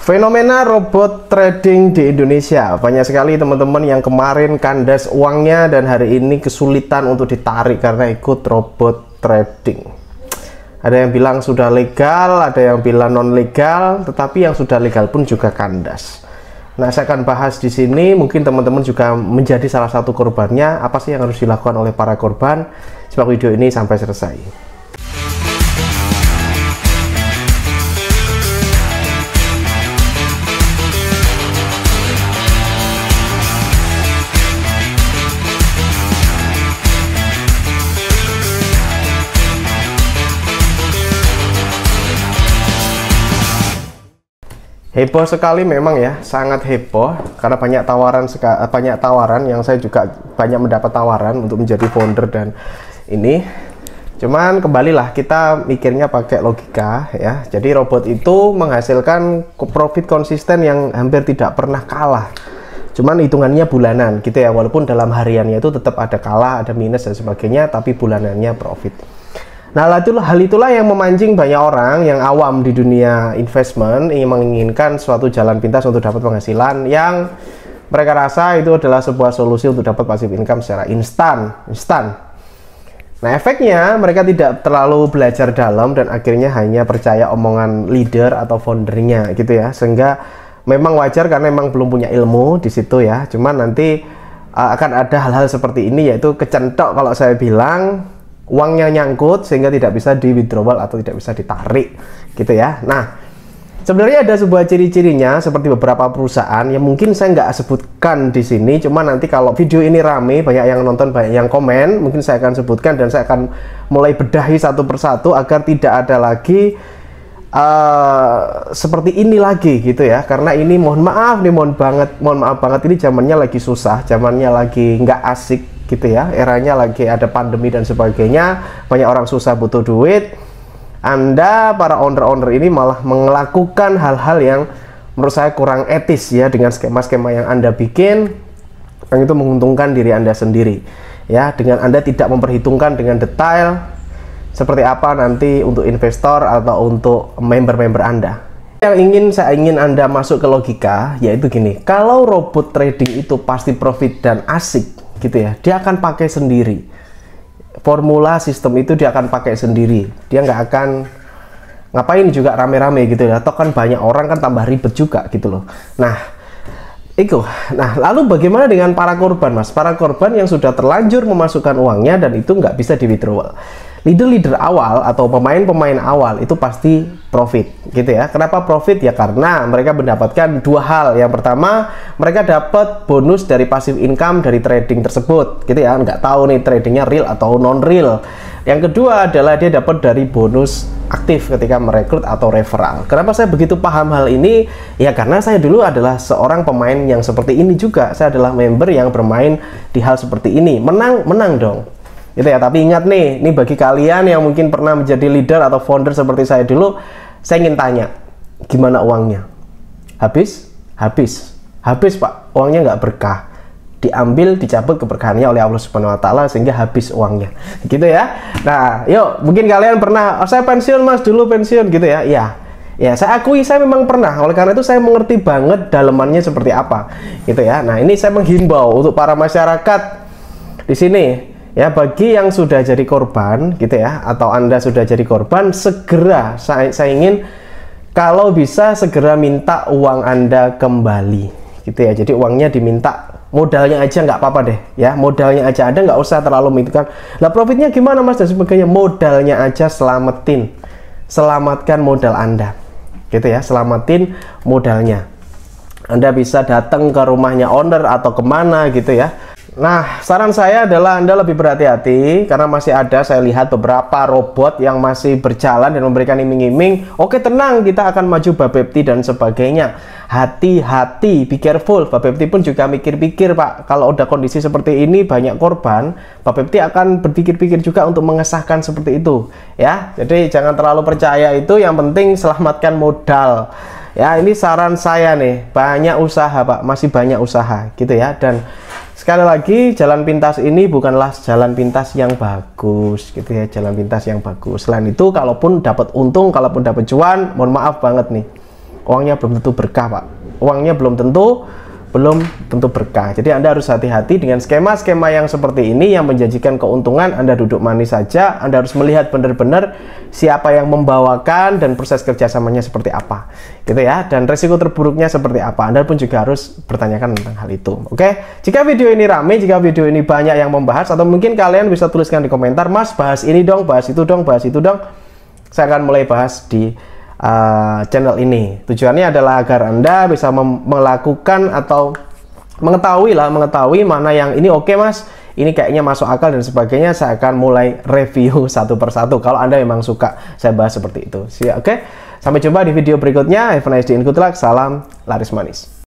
Fenomena robot trading di Indonesia banyak sekali teman-teman yang kemarin kandas uangnya dan hari ini kesulitan untuk ditarik karena ikut robot trading. Ada yang bilang sudah legal, ada yang bilang non legal, tetapi yang sudah legal pun juga kandas. Nah, saya akan bahas di sini mungkin teman-teman juga menjadi salah satu korbannya apa sih yang harus dilakukan oleh para korban. Simak video ini sampai selesai. heboh sekali memang ya sangat heboh karena banyak tawaran eh, banyak tawaran yang saya juga banyak mendapat tawaran untuk menjadi founder dan ini cuman kembalilah kita mikirnya pakai logika ya jadi robot itu menghasilkan profit konsisten yang hampir tidak pernah kalah cuman hitungannya bulanan gitu ya walaupun dalam hariannya itu tetap ada kalah ada minus dan sebagainya tapi bulanannya profit Nah, hal itulah yang memancing banyak orang yang awam di dunia investment ingin menginginkan suatu jalan pintas untuk dapat penghasilan yang mereka rasa itu adalah sebuah solusi untuk dapat passive income secara instan, instan. Nah, efeknya mereka tidak terlalu belajar dalam dan akhirnya hanya percaya omongan leader atau foundernya gitu ya. Sehingga memang wajar karena memang belum punya ilmu di situ ya. Cuman nanti uh, akan ada hal-hal seperti ini yaitu kecentok kalau saya bilang uangnya nyangkut sehingga tidak bisa di withdrawal atau tidak bisa ditarik gitu ya nah Sebenarnya ada sebuah ciri-cirinya seperti beberapa perusahaan yang mungkin saya nggak sebutkan di sini, cuma nanti kalau video ini rame, banyak yang nonton, banyak yang komen, mungkin saya akan sebutkan dan saya akan mulai bedahi satu persatu agar tidak ada lagi uh, seperti ini lagi gitu ya. Karena ini mohon maaf nih, mohon banget, mohon maaf banget ini zamannya lagi susah, zamannya lagi nggak asik gitu ya eranya lagi ada pandemi dan sebagainya banyak orang susah butuh duit anda para owner-owner ini malah melakukan hal-hal yang menurut saya kurang etis ya dengan skema-skema yang Anda bikin yang itu menguntungkan diri Anda sendiri ya dengan Anda tidak memperhitungkan dengan detail seperti apa nanti untuk investor atau untuk member-member Anda yang ingin saya ingin Anda masuk ke logika yaitu gini kalau robot trading itu pasti profit dan asik gitu ya dia akan pakai sendiri formula sistem itu dia akan pakai sendiri dia nggak akan ngapain juga rame-rame gitu ya atau kan banyak orang kan tambah ribet juga gitu loh nah itu nah lalu bagaimana dengan para korban mas para korban yang sudah terlanjur memasukkan uangnya dan itu nggak bisa di withdrawal leader-leader awal atau pemain-pemain awal itu pasti profit gitu ya. Kenapa profit? Ya karena mereka mendapatkan dua hal. Yang pertama, mereka dapat bonus dari passive income dari trading tersebut gitu ya. Nggak tahu nih tradingnya real atau non real. Yang kedua adalah dia dapat dari bonus aktif ketika merekrut atau referral. Kenapa saya begitu paham hal ini? Ya karena saya dulu adalah seorang pemain yang seperti ini juga. Saya adalah member yang bermain di hal seperti ini. Menang, menang dong Gitu ya, tapi ingat nih, ini bagi kalian yang mungkin pernah menjadi leader atau founder seperti saya dulu, saya ingin tanya, gimana uangnya? Habis? Habis. Habis, Pak. Uangnya nggak berkah diambil dicabut keberkahannya oleh Allah Subhanahu wa taala sehingga habis uangnya. Gitu ya. Nah, yuk mungkin kalian pernah oh, saya pensiun Mas dulu pensiun gitu ya. Iya. Ya, saya akui saya memang pernah. Oleh karena itu saya mengerti banget dalemannya seperti apa. Gitu ya. Nah, ini saya menghimbau untuk para masyarakat di sini Ya, bagi yang sudah jadi korban gitu ya atau Anda sudah jadi korban, segera saya, saya ingin kalau bisa segera minta uang Anda kembali gitu ya. Jadi uangnya diminta modalnya aja nggak apa-apa deh ya modalnya aja ada nggak usah terlalu mikirkan lah profitnya gimana mas dan sebagainya modalnya aja selamatin selamatkan modal anda gitu ya selamatin modalnya anda bisa datang ke rumahnya owner atau kemana gitu ya Nah, saran saya adalah Anda lebih berhati-hati karena masih ada saya lihat beberapa robot yang masih berjalan dan memberikan iming-iming, "Oke, tenang, kita akan maju Babepti dan sebagainya." Hati-hati, be careful. Babepti pun juga mikir-pikir, Pak. Kalau udah kondisi seperti ini banyak korban, Babepti akan berpikir-pikir juga untuk mengesahkan seperti itu, ya. Jadi jangan terlalu percaya itu, yang penting selamatkan modal. Ya, ini saran saya nih. Banyak usaha, Pak. Masih banyak usaha gitu ya dan Sekali lagi, jalan pintas ini bukanlah jalan pintas yang bagus, gitu ya. Jalan pintas yang bagus. Selain itu, kalaupun dapat untung, kalaupun dapat cuan, mohon maaf banget nih, uangnya belum tentu berkah, Pak. Uangnya belum tentu belum tentu berkah. Jadi Anda harus hati-hati dengan skema-skema yang seperti ini yang menjanjikan keuntungan. Anda duduk manis saja, Anda harus melihat benar-benar siapa yang membawakan dan proses kerjasamanya seperti apa. Gitu ya, dan resiko terburuknya seperti apa. Anda pun juga harus bertanyakan tentang hal itu. Oke, jika video ini rame, jika video ini banyak yang membahas, atau mungkin kalian bisa tuliskan di komentar, Mas bahas ini dong, bahas itu dong, bahas itu dong. Saya akan mulai bahas di Eh, channel ini. Tujuannya adalah agar Anda bisa melakukan atau mengetahui lah, mengetahui mana yang ini oke okay, mas, ini kayaknya masuk akal dan sebagainya. Saya akan mulai review satu persatu. Kalau Anda memang suka, saya bahas seperti itu. Oke, okay? sampai jumpa di video berikutnya. Have a nice day and good luck. Salam laris manis.